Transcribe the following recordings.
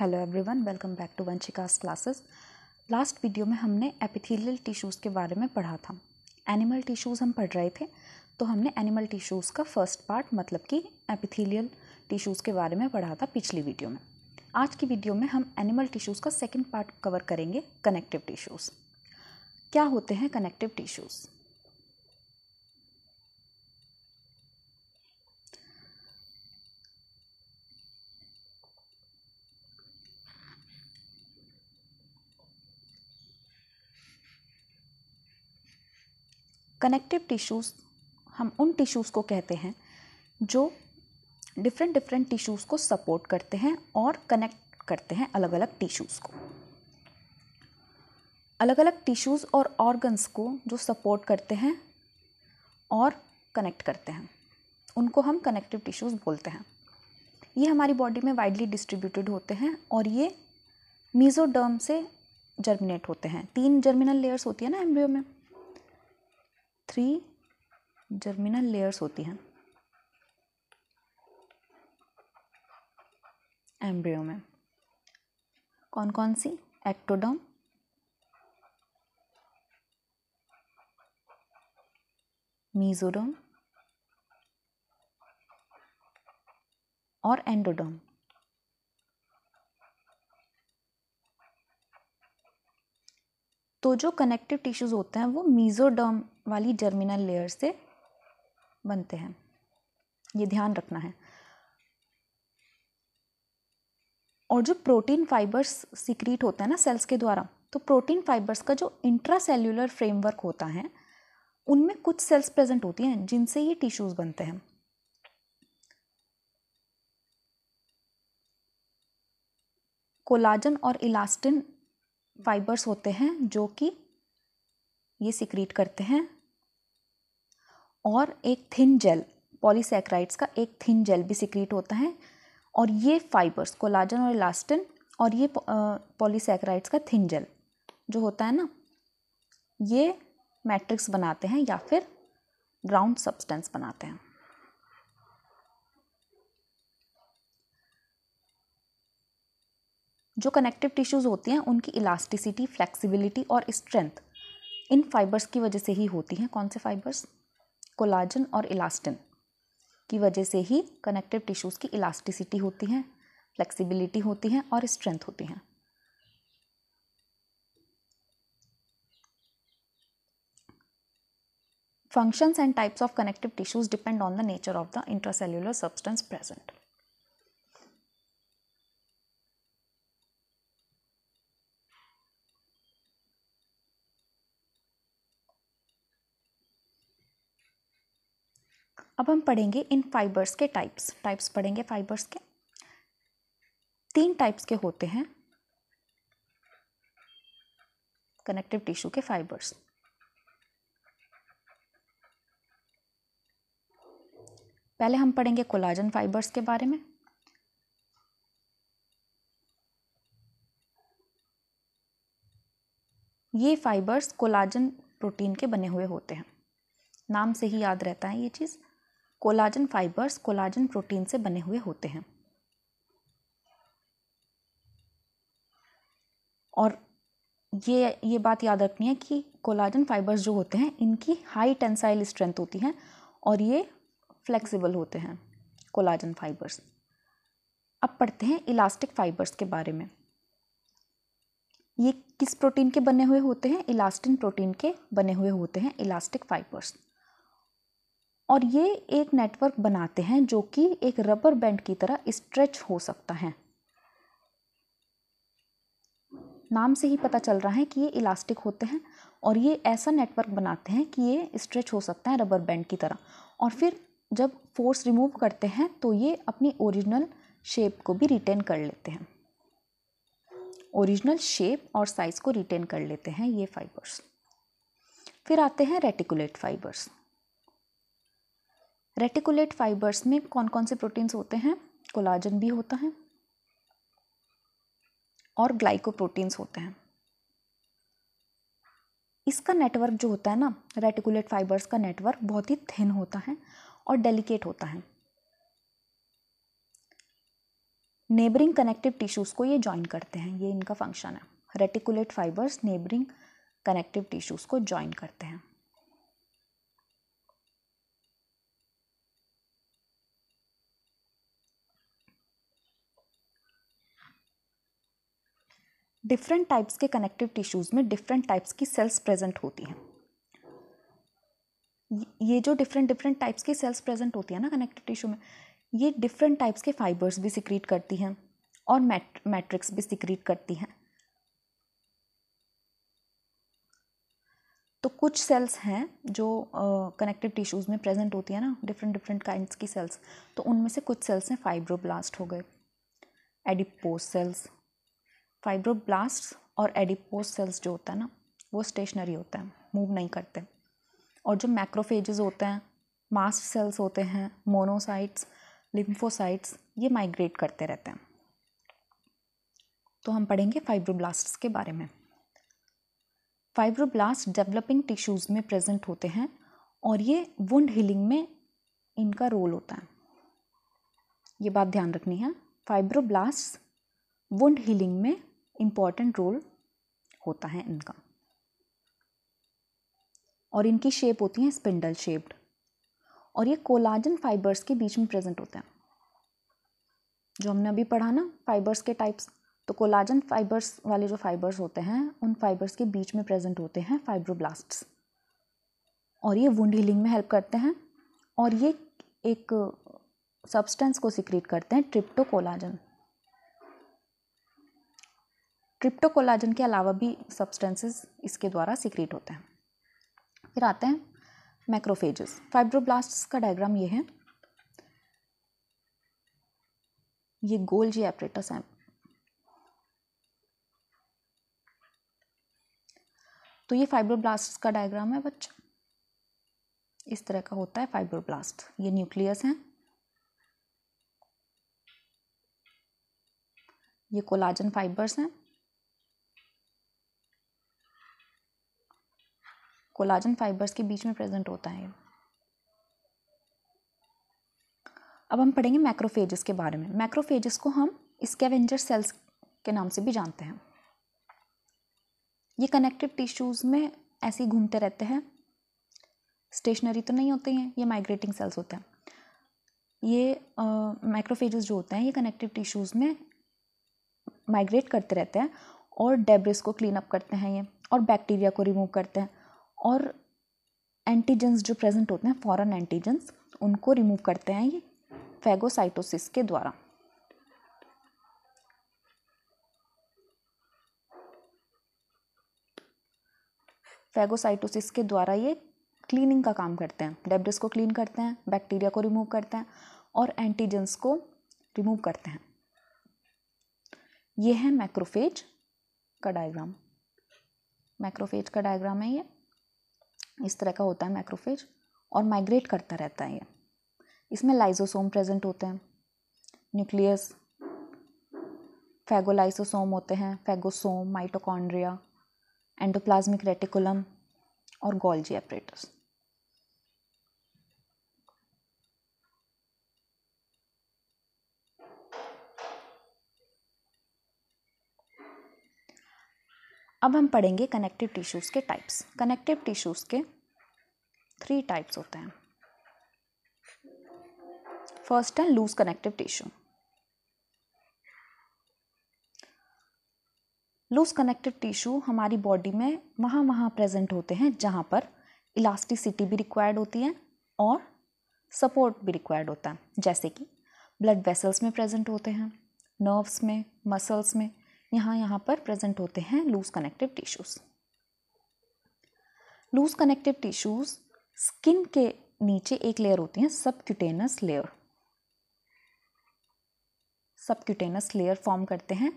hello everyone welcome back to Vanshika's classes last video में हमने epithelial tissues के बारे में पढ़ा था एनिमल टिश्यूज़ हम पढ़ रहे थे तो हमने एनिमल टिश्यूज़ का फर्स्ट पार्ट मतलब कि एपिथेलियल टिश्यूज़ के बारे में पढ़ा था पिछली वीडियो में आज की वीडियो में हम एनिमल टिश्यूज़ का सेकेंड पार्ट कवर करेंगे कनेक्टिव टिश्यूज़ क्या होते हैं कनेक्टिव टिश्यूज़ कनेक्टिव टिश्यूज़ हम उन टिश्यूज़ को कहते हैं जो डिफरेंट डिफरेंट टिश्यूज़ को सपोर्ट करते हैं और कनेक्ट करते हैं अलग अलग टिश्यूज़ को अलग अलग टिश्यूज़ और ऑर्गन्स को जो सपोर्ट करते हैं और कनेक्ट करते हैं उनको हम कनेक्टिव टिश्यूज़ बोलते हैं ये हमारी बॉडी में वाइडली डिस्ट्रीब्यूटेड होते हैं और ये मीज़ोडर्म से जर्मिनेट होते हैं तीन जर्मिनल लेयर्स होती है ना एम्ब्रियो में थ्री जर्मिनल लेयर्स होती हैं एम्ब्रियो में कौन कौन सी एक्टोडम मीजोडम और एंडोडम तो जो कनेक्टिव टिश्यूज़ होते हैं वो मीज़ोडर्म वाली जर्मिनल लेयर से बनते हैं ये ध्यान रखना है और जो प्रोटीन फाइबर्स सिक्रीट होते हैं ना सेल्स के द्वारा तो प्रोटीन फाइबर्स का जो इंट्रासेल्यूलर फ्रेमवर्क होता है उनमें कुछ सेल्स प्रेजेंट होती हैं जिनसे ये टिश्यूज़ बनते हैं कोलाजन और इलास्टिन फाइबर्स होते हैं जो कि ये सिक्रीट करते हैं और एक थिन जेल पॉलीसेक्राइड्स का एक थिन जेल भी सिक्रीट होता है और ये फाइबर्स कोलाजन और इलास्टिन और ये पॉलीसेक्राइड्स का थिन जेल जो होता है ना ये मैट्रिक्स बनाते हैं या फिर ग्राउंड सब्सटेंस बनाते हैं जो कनेक्टिव टिश्यूज़ होती हैं उनकी इलास्टिसिटी फ्लेक्सिबिलिटी और स्ट्रेंथ इन फाइबर्स की वजह से ही होती हैं कौन से फाइबर्स कोलाजन और इलास्टिन की वजह से ही कनेक्टिव टिश्यूज़ की इलास्टिसिटी होती है फ्लेक्सिबिलिटी होती है और स्ट्रेंथ होती हैं functions and types of connective tissues depend on the nature of the intracellular substance present अब हम पढ़ेंगे इन फाइबर्स के टाइप्स टाइप्स पढ़ेंगे फाइबर्स के तीन टाइप्स के होते हैं कनेक्टिव टिश्यू के फाइबर्स पहले हम पढ़ेंगे कोलाजन फाइबर्स के बारे में ये फाइबर्स कोलाजन प्रोटीन के बने हुए होते हैं नाम से ही याद रहता है ये चीज़ कोलाजन फाइबर्स कोलाजन प्रोटीन से बने हुए होते हैं और ये ये बात याद रखनी है कि कोलाजन फाइबर्स जो होते हैं इनकी हाई टेंसाइल स्ट्रेंथ होती है और ये फ्लेक्सिबल होते हैं कोलाजन फाइबर्स अब पढ़ते हैं इलास्टिक फाइबर्स के बारे में ये किस प्रोटीन के बने हुए होते हैं इलास्टिन प्रोटीन के बने हुए होते हैं इलास्टिक फाइबर्स और ये एक नेटवर्क बनाते हैं जो कि एक रबर बैंड की तरह स्ट्रेच हो सकता है नाम से ही पता चल रहा है कि ये इलास्टिक होते हैं और ये ऐसा नेटवर्क बनाते हैं कि ये स्ट्रेच हो सकता है रबर बैंड की तरह और फिर जब फोर्स रिमूव करते हैं तो ये अपनी ओरिजिनल शेप को भी रिटेन कर लेते हैं ओरिजिनल शेप और साइज़ को रिटेन कर लेते हैं ये फाइबर्स फिर आते हैं रेटिकुलेट फाइबर्स रेटिकुलेट फाइबर्स में कौन कौन से प्रोटीन्स होते हैं कोलाजन भी होता है और ग्लाइकोप्रोटीन्स होते हैं इसका नेटवर्क जो होता है ना रेटिकुलेट फाइबर्स का नेटवर्क बहुत ही थिन होता है और डेलिकेट होता है नेबरिंग कनेक्टिव टिश्यूज़ को ये ज्वाइन करते हैं ये इनका फंक्शन है reticulate fibres neighbouring connective tissues को ज्वाइन करते हैं डिफरेंट टाइप्स के कनेक्टिव टिश्यूज़ में डिफरेंट टाइप्स की सेल्स प्रेजेंट होती हैं ये जो डिफरेंट डिफरेंट टाइप्स की सेल्स प्रेजेंट होती है ना कनेक्टिव टिश्यू में ये डिफरेंट टाइप्स के फाइबर्स भी सिक्रीट करती हैं और मैट मैट्रिक्स भी सिक्रीट करती हैं तो कुछ सेल्स हैं जो कनेक्टिव uh, टिश्यूज़ में प्रेजेंट होती है ना डिफरेंट डिफरेंट काइंड्स की सेल्स तो उनमें से कुछ सेल्स हैं फाइब्रोब्लास्ट हो गए एडिपोज सेल्स फाइब्रोब्लास्ट और एडिपोज सेल्स जो होता है ना वो स्टेशनरी होता है मूव नहीं करते और जो मैक्रोफेजेस होते हैं मास्ट सेल्स होते हैं मोनोसाइट्स लिम्फोसाइट्स ये माइग्रेट करते रहते हैं तो हम पढ़ेंगे फाइब्रोब्लास्ट्स के बारे में फाइब्रोब्लास्ट डेवलपिंग टिश्यूज़ में प्रेजेंट होते हैं और ये वुंड हीलिंग में इनका रोल होता है ये बात ध्यान रखनी है फाइब्रोब्लास्ट वुंड हीलिंग में इम्पॉर्टेंट रोल होता है इनका और इनकी शेप होती है स्पिंडल शेप्ड और ये कोलाजन फाइबर्स के बीच में प्रेजेंट होते हैं जो हमने अभी पढ़ा ना फाइबर्स के टाइप्स तो कोलाजन फाइबर्स वाले जो फाइबर्स होते हैं उन फाइबर्स के बीच में प्रेजेंट होते हैं फाइब्रोब्लास्ट्स और ये वुंड हीलिंग में हेल्प करते हैं और ये एक सब्सटेंस को सिक्रिएट करते हैं ट्रिप्टोकोलाजन ट्रिप्टोकोलाजन के अलावा भी सब्सटेंसेस इसके द्वारा सिक्रीट होते हैं फिर आते हैं मैक्रोफेजेस फाइब्रोब्लास्ट्स का डायग्राम ये है ये गोल जी एपरेटस हैं तो ये फाइब्रोब्लास्ट का डायग्राम है बच्चा इस तरह का होता है फाइब्रोब्लास्ट ये न्यूक्लियस हैं ये कोलाजन फाइबर्स हैं कोलाजन फाइबर्स के बीच में प्रेजेंट होता है अब हम पढ़ेंगे मैक्रोफेजेस के बारे में मैक्रोफेजेस को हम स्केवेंजर सेल्स के नाम से भी जानते हैं ये कनेक्टिव टिश्यूज़ में ऐसे ही घूमते रहते हैं स्टेशनरी तो नहीं होते हैं ये माइग्रेटिंग सेल्स होते हैं ये माइक्रोफेजेस जो होते हैं ये कनेक्टिव टिश्यूज़ में माइग्रेट करते रहते हैं और डेब्रिस को क्लीन अप करते हैं ये और बैक्टीरिया को रिमूव करते हैं और एंटीजेंस जो प्रेजेंट होते हैं फॉरेन एंटीजेंस उनको रिमूव करते हैं ये फैगोसाइटोसिस के द्वारा फैगोसाइटोसिस के द्वारा ये क्लीनिंग का काम करते हैं डेब्रिस को क्लीन करते हैं बैक्टीरिया को रिमूव करते हैं और एंटीजेंस को रिमूव करते हैं ये है मैक्रोफेज का डायग्राम मैक्रोफेज का डायग्राम है ये इस तरह का होता है मैक्रोफेज और माइग्रेट करता रहता है ये इसमें लाइजोसोम प्रेजेंट होते हैं न्यूक्लियस फैगोलाइसोसोम होते हैं फैगोसोम माइटोकॉन्ड्रिया एंडोप्लाज्मिक रेटिकुलम और गोल्जी एपरेटस अब हम पढ़ेंगे कनेक्टिव टिश्यूज़ के टाइप्स कनेक्टिव टिश्यूज़ के थ्री टाइप्स होते हैं फर्स्ट है loose connective tissue loose connective tissue हमारी बॉडी में वहाँ वहाँ प्रेजेंट होते हैं जहाँ पर इलास्टिसिटी भी रिक्वायर्ड होती है और सपोर्ट भी रिक्वायर्ड होता है जैसे कि ब्लड वेसल्स में प्रेजेंट होते हैं नर्व्स में मसल्स में यहाँ यहाँ पर प्रेजेंट होते हैं loose connective tissues loose connective tissues skin के नीचे एक लेयर होती है subcutaneous layer subcutaneous layer form करते हैं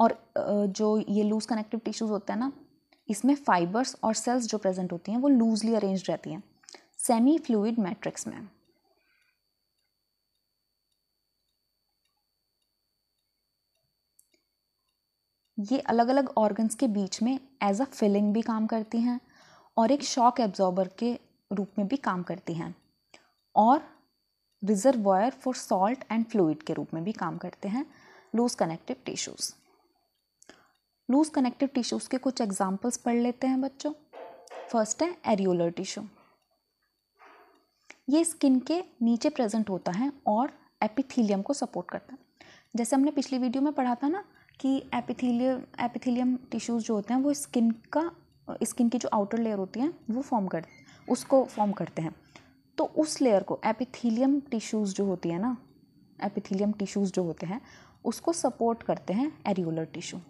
और जो ये लूज कनेक्टिव टिश्यूज़ होता है ना इसमें फाइबर्स और सेल्स जो प्रेजेंट होती हैं वो लूजली अरेंज रहती हैं सेमी फ्लूड मैट्रिक्स में ये अलग अलग ऑर्गन्स के बीच में एज अ फिलिंग भी काम करती हैं और एक शॉक एब्जॉर्बर के रूप में भी काम करती हैं और reservoir for salt and fluid के रूप में भी काम करते हैं loose connective tissues loose connective tissues के कुछ एग्जाम्पल्स पढ़ लेते हैं बच्चों फर्स्ट है एरियोलर टिश्यू ये स्किन के नीचे प्रेजेंट होता है और एपिथीलियम को सपोर्ट करता है जैसे हमने पिछली वीडियो में पढ़ा था ना कि एपिथीलियम एपिथीलियम टिश्यूज़ जो होते हैं वो स्किन का स्किन की जो आउटर लेयर होती है वो फॉर्म कर उसको फॉर्म करते हैं तो उस लेयर को एपिथीलियम टिश्यूज़ जो होती है ना एपिथीलियम टिश्यूज़ जो होते हैं उसको सपोर्ट करते हैं एरियोलर टिश्यू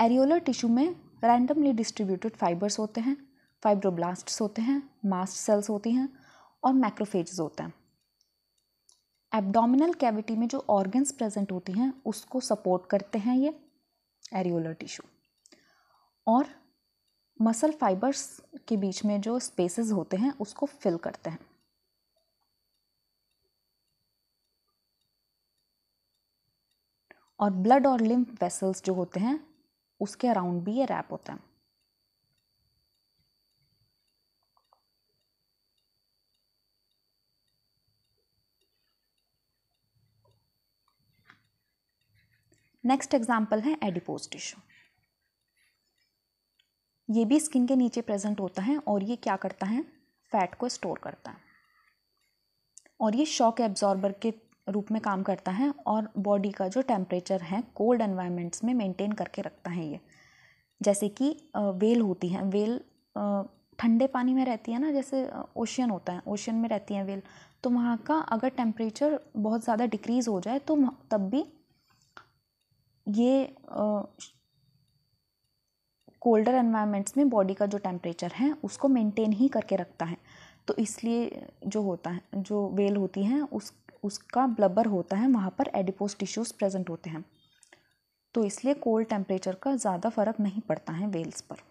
एरियोलर टिश्यू में रैंडमली डिस्ट्रीब्यूटेड फाइबर्स होते हैं फाइब्रोब्लास्ट्स होते हैं मास्ट सेल्स होती हैं और मैक्रोफेजेस होते हैं एब्डोमिनल कैविटी में जो ऑर्गन्स प्रेजेंट होती हैं उसको सपोर्ट करते हैं ये एरियोलर टिश्यू और मसल फाइबर्स के बीच में जो स्पेसेस होते हैं उसको फिल करते हैं और ब्लड और लिम्फ वेसल्स जो होते हैं उसके अराउंड भी ये रैप होता है नेक्स्ट एग्जाम्पल है एडिपोज टिश्यू ये भी स्किन के नीचे प्रेजेंट होता है और ये क्या करता है फैट को स्टोर करता है और ये शॉक एब्जॉर्बर के रूप में काम करता है और बॉडी का जो टेम्परेचर है कोल्ड एनवायरमेंट्स में मेंटेन करके रखता है ये जैसे कि वेल होती हैं वेल ठंडे पानी में रहती है ना जैसे ओशियन होता है ओशियन में रहती हैं वेल तो वहाँ का अगर टेम्परेचर बहुत ज़्यादा डिक्रीज़ हो जाए तो तब भी ये कोल्डर एनवायरमेंट्स में बॉडी का जो टेम्परेचर है उसको मेंटेन ही करके रखता है तो इसलिए जो होता है जो वेल होती हैं उस उसका ब्लबर होता है वहाँ पर एडिपोस टिश्यूज़ प्रेजेंट होते हैं तो इसलिए कोल्ड टेम्परेचर का ज़्यादा फ़र्क नहीं पड़ता है वेल्स पर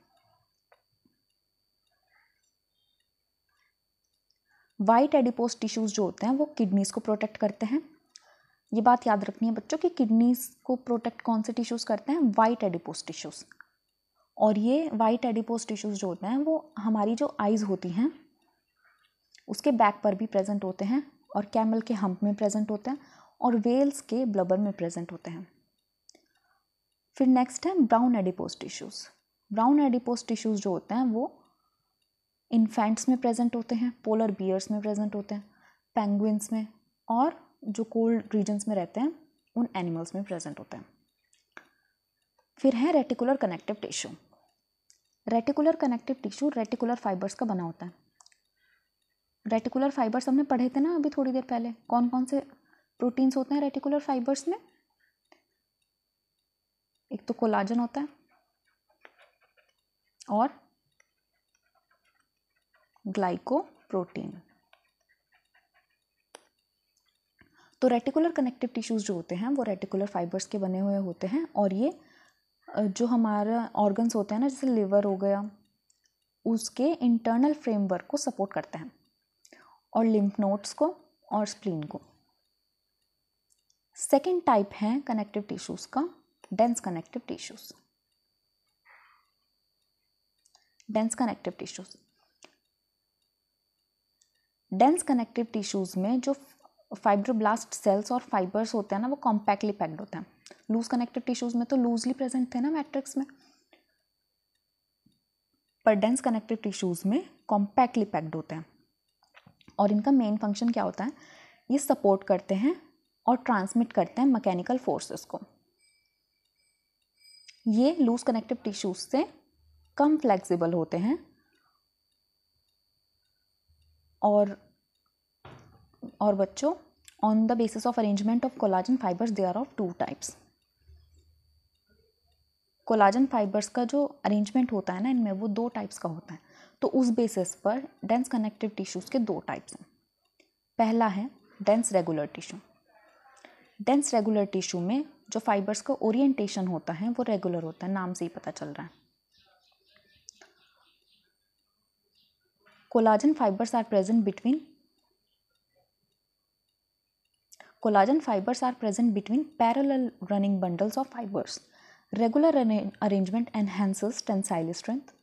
वाइट एडिपोस टिश्यूज़ जो होते हैं वो किडनीज़ को प्रोटेक्ट करते हैं ये बात याद रखनी है बच्चों कि किडनीज़ को प्रोटेक्ट कौन से टिश्यूज़ करते हैं वाइट एडिपोस टिश्यूज़ और ये वाइट एडिपोस टिश्यूज़ जो होते हैं वो हमारी जो आइज़ होती हैं उसके बैक पर भी प्रेजेंट होते हैं और कैमल के हम्प में प्रेजेंट होते हैं और वेल्स के ब्लबर में प्रेजेंट होते हैं फिर नेक्स्ट है brown adipose tissues brown adipose tissues जो होते हैं वो इन्फेंट्स में प्रेजेंट होते हैं पोलर बियर्स में प्रेजेंट होते हैं पेंगुइन्स में और जो कोल्ड रीजन्स में रहते हैं उन एनिमल्स में प्रेजेंट होते हैं फिर है reticular connective tissue reticular connective tissue reticular fibres का बना होता है रेटिकुलर फाइबर्स हमने पढ़े थे ना अभी थोड़ी देर पहले कौन कौन से प्रोटीन्स होते हैं रेटिकुलर फाइबर्स में एक तो कोलाजन होता है और ग्लाइको प्रोटीन तो रेटिकुलर कनेक्टिव टिश्यूज जो होते हैं वो रेटिकुलर फाइबर्स के बने हुए होते हैं और ये जो हमारा ऑर्गन्स होते हैं ना जैसे लिवर हो गया उसके इंटरनल फ्रेमवर्क को सपोर्ट करते हैं और लिम्फ नोट्स को और स्प्लीन को सेकेंड टाइप है कनेक्टिव टिश्यूज़ का dense connective tissues dense connective tissues dense connective tissues में जो फाइब्रोब्लास्ट सेल्स और फाइबर्स होते हैं ना वो कॉम्पैक्टली पैक्ड होते हैं लूज कनेक्टिव टिश्यूज़ में तो लूजली प्रेजेंट थे ना मैट्रिक्स में पर डेंस कनेक्टिव टिश्यूज़ में कॉम्पैक्टली पैक्ड होते हैं और इनका मेन फंक्शन क्या होता है ये सपोर्ट करते हैं और ट्रांसमिट करते हैं मैकेनिकल फोर्सेस को ये लूज कनेक्टिव टिश्यूज से कम फ्लेक्सिबल होते हैं और और बच्चों on the basis of arrangement of collagen fibres they are of two types collagen fibres का जो अरेंजमेंट होता है ना इनमें वो दो टाइप्स का होता है तो उस बेसिस पर डेंस कनेक्टिव टिश्यूज़ के दो टाइप्स हैं पहला है dense regular tissue dense regular tissue में जो फाइबर्स का ओरिएंटेशन होता है वो रेगुलर होता है नाम से ही पता चल रहा है collagen fibres are present between collagen fibres are present between parallel running bundles of fibres regular arrangement enhances tensile strength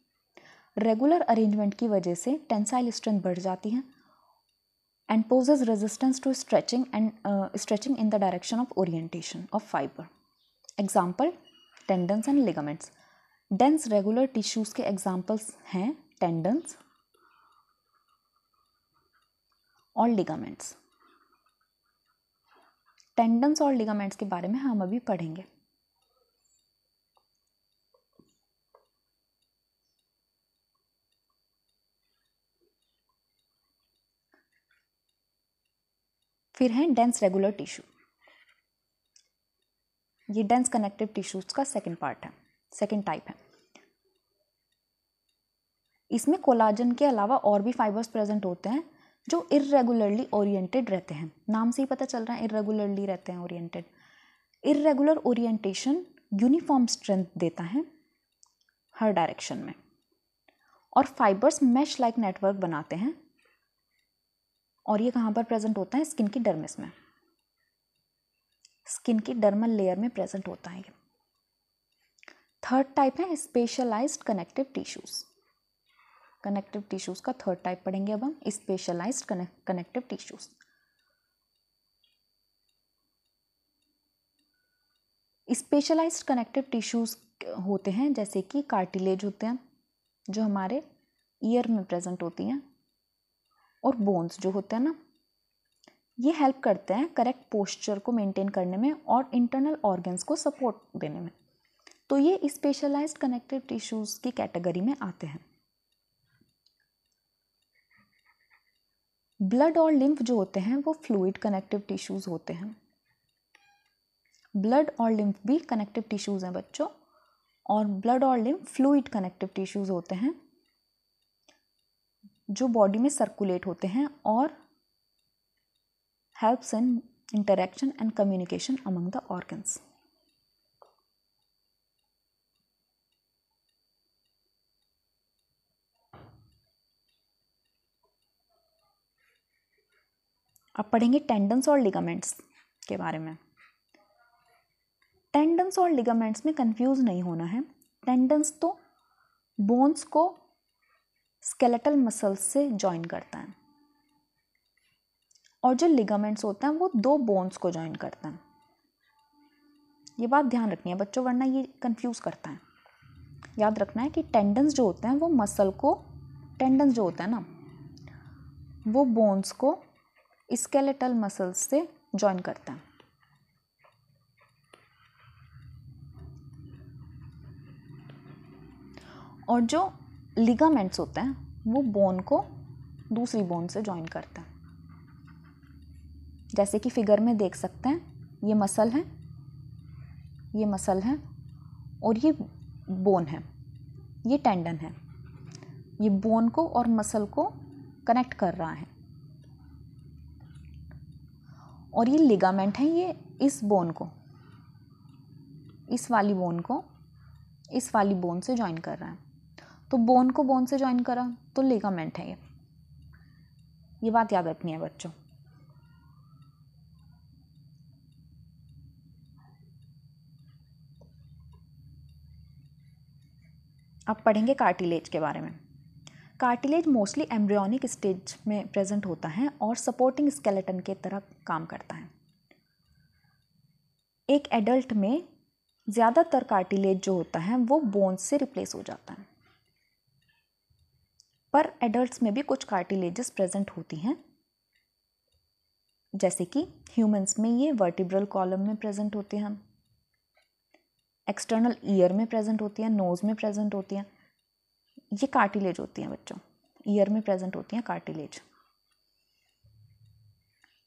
regular arrangement की वजह से टेंसाइल स्ट्रेंथ बढ़ जाती है and poses resistance to stretching and stretching in the direction of orientation of fibre example tendons and ligaments dense regular tissues के examples हैं tendons और ligaments tendons और लिगामेंट्स के बारे में हम अभी पढ़ेंगे फिर हैं डेंस रेगुलर टिश्यू ये डेंस कनेक्टिव टिश्यूज का सेकेंड पार्ट है सेकेंड टाइप है इसमें कोलाजन के अलावा और भी फाइबर्स प्रेजेंट होते हैं जो इरेगुलरली ओरिएंटेड रहते हैं नाम से ही पता चल रहा है इरेगुलरली रहते हैं oriented irregular orientation uniform strength देता है हर डायरेक्शन में और फाइबर्स मैश लाइक नेटवर्क बनाते हैं और ये कहाँ पर प्रेजेंट होता है स्किन की डर्मिस में स्किन की डर्मल लेयर में प्रेजेंट होता है ये थर्ड टाइप है specialised connective tissues connective tissues का थर्ड टाइप पढ़ेंगे अब हम specialised connective tissues specialised connective tissues होते हैं जैसे कि कार्टिलेज होते हैं जो हमारे ईयर में प्रेजेंट होती हैं और बोन्स जो होते हैं ना ये हेल्प करते हैं करेक्ट पोस्चर को मेंटेन करने में और इंटरनल ऑर्गन्स को सपोर्ट देने में तो ये स्पेशलाइज्ड कनेक्टिव टिश्यूज़ की कैटेगरी में आते हैं ब्लड और लिम्फ जो होते हैं वो फ्लूइड कनेक्टिव टिश्यूज़ होते हैं ब्लड और लिम्फ भी कनेक्टिव टिश्यूज़ हैं बच्चों और ब्लड और लिम्फ फ्लूड कनेक्टिव टिश्यूज़ होते हैं जो बॉडी में सर्कुलेट होते हैं और helps in interaction and communication among the organs अब पढ़ेंगे टेंडन्स और लिगामेंट्स के बारे में टेंडन्स और लिगामेंट्स में कंफ्यूज नहीं होना है टेंडन्स तो बोन्स को स्केलेटल मसल्स से ज्वाइन करता है और जो लिगामेंट्स होते हैं वो दो बोन्स को ज्वाइन करते हैं ये बात ध्यान रखनी है बच्चों वरना ये कंफ्यूज करता है याद रखना है कि टेंडन्स जो होते हैं वो मसल को टेंडन्स जो होता है ना वो बोन्स को स्केलेटल मसल्स से ज्वाइन करता है और जो लिगामेंट्स होते हैं वो बोन को दूसरी बोन से ज्वाइन करते हैं जैसे कि फिगर में देख सकते हैं ये मसल है ये मसल है और ये बोन है ये टेंडन है ये बोन को और मसल को कनेक्ट कर रहा है और ये लिगामेंट है ये इस बोन को इस वाली बोन को इस वाली बोन से ज्वाइन कर रहा है तो बोन को बोन से ज्वाइन करा तो लेगामेंट है ये ये बात याद रखनी है बच्चों अब पढ़ेंगे कार्टिलेज के बारे में कार्टिलेज मोस्टली एम्ब्रियोनिक स्टेज में प्रेजेंट होता है और सपोर्टिंग स्केलेटन के तरह काम करता है एक एडल्ट में ज़्यादातर कार्टिलेज जो होता है वो बोन से रिप्लेस हो जाता है पर एडल्ट्स में भी कुछ कार्टिलेजेस प्रेजेंट होती हैं जैसे कि ह्यूमंस में ये वर्टिब्रल कॉलम में प्रेजेंट होते हैं एक्सटर्नल ईयर में प्रेजेंट होती हैं नोज़ में प्रेजेंट होती हैं ये कार्टिलेज होती हैं बच्चों ईयर में प्रेजेंट होती हैं कार्टिलेज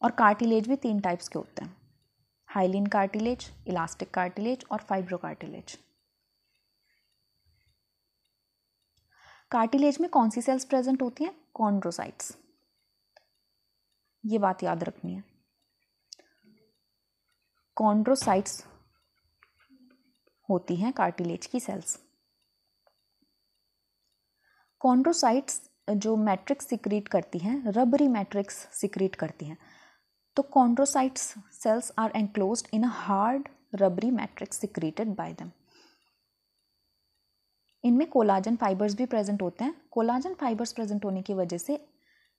और कार्टिलेज भी तीन टाइप्स के होते हैं हाइलिन कार्टिलेज इलास्टिक कार्टिलेज और फाइब्रो कार्टिलेज कार्टिलेज में कौन सी सेल्स प्रेजेंट होती हैं कॉन्ड्रोसाइट्स ये बात याद रखनी है कॉन्ड्रोसाइट्स होती हैं कार्टिलेज की सेल्स कॉन्ड्रोसाइट्स जो मैट्रिक्स सिक्रीट करती हैं रबरी मैट्रिक्स सिक्रीट करती हैं तो chondrocytes cells are enclose in a hard rubbery matrix secreted by them इनमें कोलाजन फाइबर्स भी प्रेजेंट होते हैं कोलाजन फाइबर्स प्रेजेंट होने की वजह से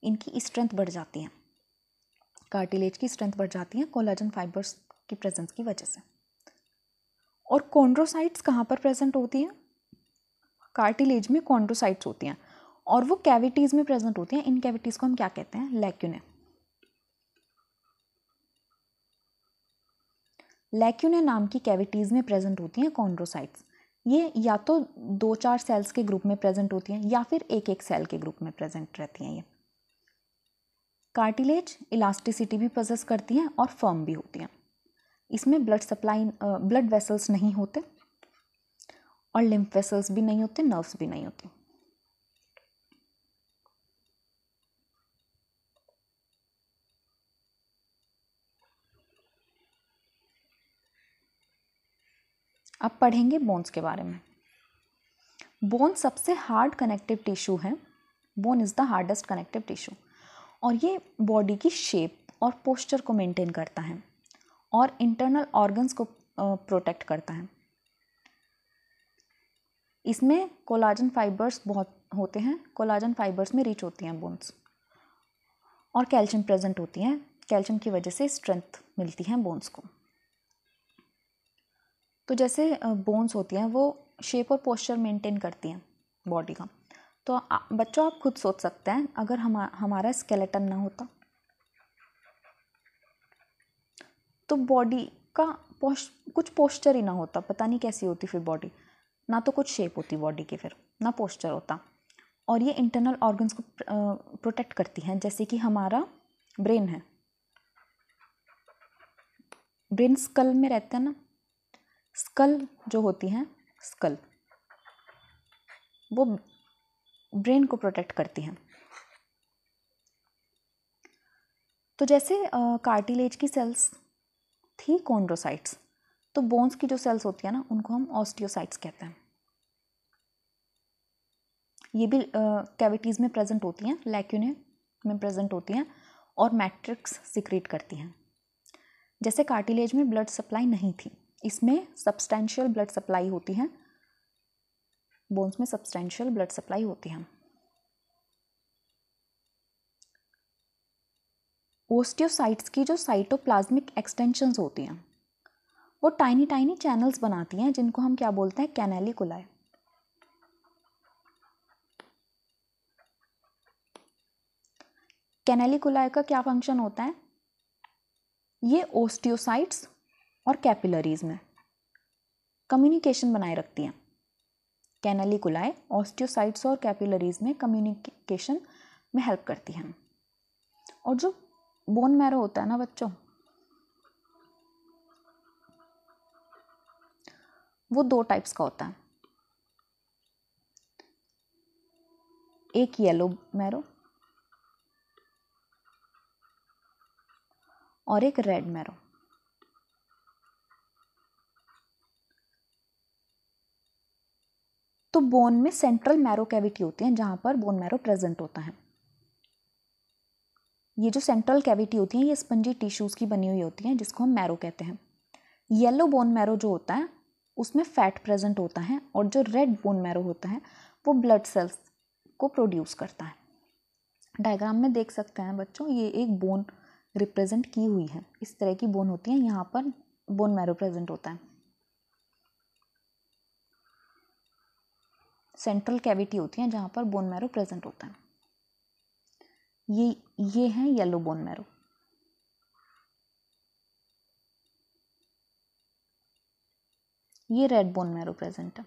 इनकी स्ट्रेंथ बढ़ जाती है कार्टिलेज की स्ट्रेंथ बढ़ जाती है कोलाजन फाइबर्स की प्रेजेंस की वजह से और कॉन्ड्रोसाइट्स कहाँ पर प्रेजेंट होती हैं कार्टिलेज में कॉन्ड्रोसाइट्स होती हैं और वो कैविटीज़ में प्रेजेंट होती हैं इन कैविटीज़ को हम क्या कहते हैं लैक्यूने लैक्यूने नाम की कैविटीज़ में प्रेजेंट होती हैं कॉन्ड्रोसाइट्स ये या तो दो चार सेल्स के ग्रुप में प्रेजेंट होती हैं या फिर एक एक सेल के ग्रुप में प्रेजेंट रहती हैं ये कार्टिलेज इलास्टिसिटी भी प्रोजेस करती हैं और फर्म भी होती हैं इसमें ब्लड सप्लाई ब्लड वेसल्स नहीं होते और लिम्फ वेसल्स भी नहीं होते नर्व्स भी नहीं होती अब पढ़ेंगे बोन्स के बारे में बोन सबसे हार्ड कनेक्टिव टिश्यू है bone is the hardest connective tissue और ये बॉडी की शेप और पोस्चर को मेंटेन करता है और इंटरनल ऑर्गन्स को प्रोटेक्ट करता है इसमें कोलाजन फाइबर्स बहुत होते हैं कोलाजन फाइबर्स में रिच होती हैं बोन्स और कैल्शियम प्रेजेंट होती हैं कैल्शियम की वजह से स्ट्रेंथ मिलती है बोन्स को तो जैसे बोन्स होती हैं वो शेप और पोस्चर मेंटेन करती हैं बॉडी का तो बच्चों आप खुद सोच सकते हैं अगर हम हमारा स्केलेटन ना होता तो बॉडी का पोस्ट कुछ पोस्चर ही ना होता पता नहीं कैसी होती फिर बॉडी ना तो कुछ शेप होती बॉडी की फिर ना पोस्चर होता और ये इंटरनल ऑर्गन्स को प्रोटेक्ट करती हैं जैसे कि हमारा ब्रेन है ब्रेन स्कल में रहता है ना स्कल जो होती हैं स्कल वो ब्रेन को प्रोटेक्ट करती हैं तो जैसे कार्टिलेज की सेल्स थी कॉन्ड्रोसाइट्स तो बोन्स की जो सेल्स होती है ना उनको हम ऑस्टियोसाइट्स कहते हैं ये भी कैविटीज़ में प्रेजेंट होती हैं लैक्यूने में प्रेजेंट होती हैं और मैट्रिक्स सिक्रीट करती हैं जैसे कार्टिलेज में ब्लड सप्लाई नहीं थी इसमें सब्सटेंशियल ब्लड सप्लाई होती है बोन्स में सब्सटेंशियल ब्लड सप्लाई होती है ओस्टियोसाइट्स की जो साइटोप्लाज्मिक एक्सटेंशन होती हैं वो टाइनी टाइनी चैनल्स बनाती हैं जिनको हम क्या बोलते हैं कैनेलिकुलाए कुलाए का क्या फंक्शन होता है ये ओस्टियोसाइट्स और कैपिलरीज में कम्युनिकेशन बनाए रखती हैं कुलाए ऑस्टियोसाइट्स और कैपिलरीज में कम्युनिकेशन में हेल्प करती हैं और जो बोन मैरो होता है ना बच्चों वो दो टाइप्स का होता है एक येलो मैरो और एक रेड मैरो तो बोन में सेंट्रल मैरो कैविटी होती है जहाँ पर बोन मैरो प्रेजेंट होता है ये जो सेंट्रल कैविटी होती है ये स्पंजी टिश्यूज़ की बनी हुई होती हैं जिसको हम मैरो कहते हैं येलो बोन मैरो जो होता है उसमें फैट प्रेजेंट होता है और जो रेड बोन मैरो होता है वो ब्लड सेल्स को प्रोड्यूस करता है डायग्राम में देख सकते हैं बच्चों ये एक बोन रिप्रेजेंट की हुई है इस तरह की बोन होती है यहाँ पर बोन मैरो प्रेजेंट होता है सेंट्रल कैविटी होती है जहाँ पर बोन मैरो प्रेजेंट होता है ये ये है येलो बोन मैरो ये रेड बोन मैरो प्रेजेंट है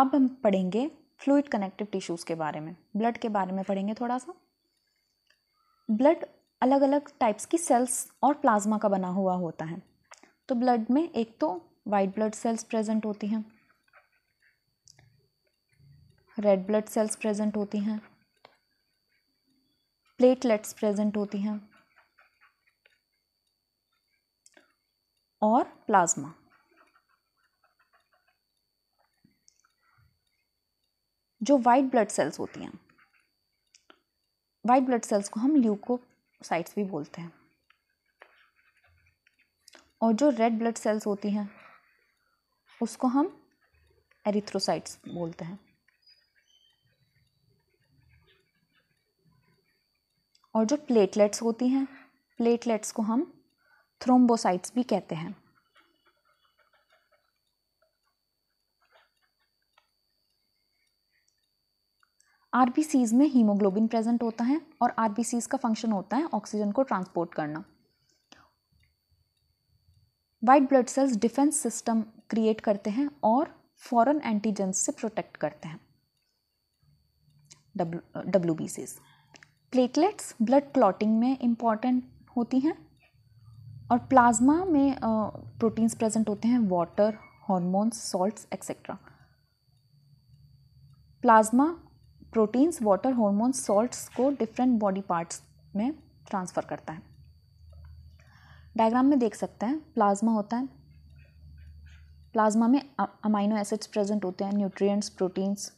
अब हम पढ़ेंगे फ्लूड कनेक्टिव टिश्यूज़ के बारे में ब्लड के बारे में पढ़ेंगे थोड़ा सा ब्लड अलग अलग टाइप्स की सेल्स और प्लाज्मा का बना हुआ होता है तो ब्लड में एक तो वाइट ब्लड सेल्स प्रेजेंट होती हैं रेड ब्लड सेल्स प्रेजेंट होती हैं प्लेटलेट्स प्रेजेंट होती हैं और प्लाज्मा जो वाइट ब्लड सेल्स होती हैं वाइट ब्लड सेल्स को हम ल्यूकोसाइट्स भी बोलते हैं और जो रेड ब्लड सेल्स होती हैं उसको हम एरिथ्रोसाइट्स बोलते हैं और जो प्लेटलेट्स होती हैं प्लेटलेट्स को हम थ्रोम्बोसाइट्स भी कहते हैं आर में हीमोग्लोबिन प्रेजेंट होता है और आर का फंक्शन होता है ऑक्सीजन को ट्रांसपोर्ट करना white blood cells defence system create करते हैं और फॉरेन एंटीजेंस से प्रोटेक्ट करते हैं W B Cs platelets blood clotting में इम्पॉर्टेंट होती हैं और प्लाज्मा में प्रोटीन्स प्रेजेंट होते हैं water hormones salts etcetera plasma proteins water hormone salts को डिफरेंट बॉडी पार्ट्स में ट्रांसफ़र करता है डायग्राम में देख सकते हैं प्लाज्मा होता है प्लाज्मा में अमाइनो एसिड्स प्रेजेंट होते हैं nutrients proteins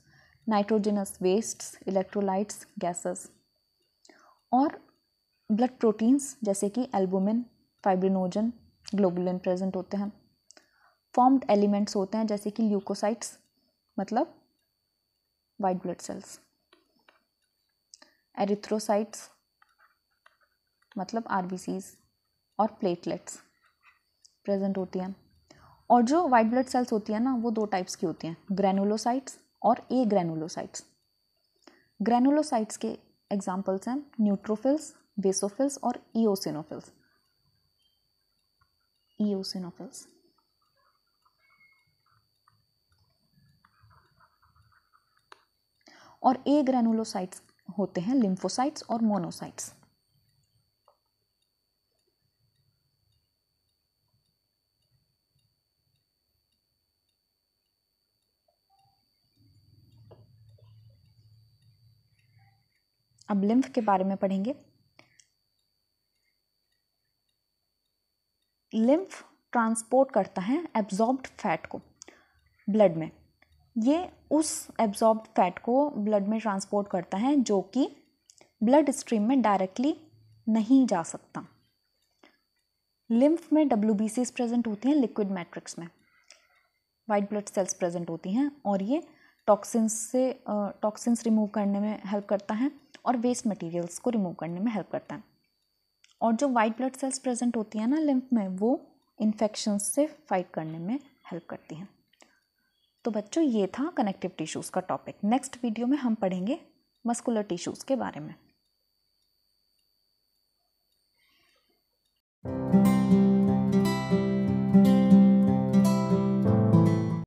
nitrogenous wastes electrolytes gases और ब्लड प्रोटीन्स जैसे कि एल्बुमिन फाइब्रिनोजन ग्लोबुलिन प्रेजेंट होते हैं फॉर्म्ड एलिमेंट्स होते हैं जैसे कि ल्यूकोसाइट्स मतलब वाइट ब्लड सेल्स एरिथ्रोसाइट्स मतलब आर और प्लेटलेट्स प्रेजेंट होती हैं और जो वाइट ब्लड सेल्स होती हैं ना वो दो टाइप्स की होती हैं ग्रेनुलोसाइट्स और ए ग्रेनुलोसाइट्स ग्रेनुलोसाइट्स के एग्जाम्पल्स हैं न्यूट्रोफिल्स बेसोफिल्स और ईओसिनोफिल्स ईओसिनोफिल्स और ए ग्रेनुलोसाइट्स होते हैं लिम्फोसाइट्स और मोनोसाइट्स अब लिम्फ के बारे में पढ़ेंगे लिम्फ ट्रांसपोर्ट करता है एब्जॉर्ब्ड फैट को ब्लड में ये उस एब्जॉर्ब फैट को ब्लड में ट्रांसपोर्ट करता है जो कि ब्लड स्ट्रीम में डायरेक्टली नहीं जा सकता लिम्फ में डब्ल्यू बी सीज प्रेजेंट होती हैं लिक्विड मैट्रिक्स में वाइट ब्लड सेल्स प्रेजेंट होती हैं और ये टॉक्सिन्स से टॉक्सिन्स रिमूव करने में हेल्प करता है और वेस्ट मटेरियल्स को रिमूव करने में हेल्प करता है और जो वाइट ब्लड सेल्स प्रेजेंट होती हैं ना लिम्फ में वो इन्फेक्शन से फाइट करने में हेल्प करती हैं तो बच्चों ये था कनेक्टिव टिश्यूज़ का टॉपिक नेक्स्ट वीडियो में हम पढ़ेंगे मस्कुलर टिश्यूज़ के बारे में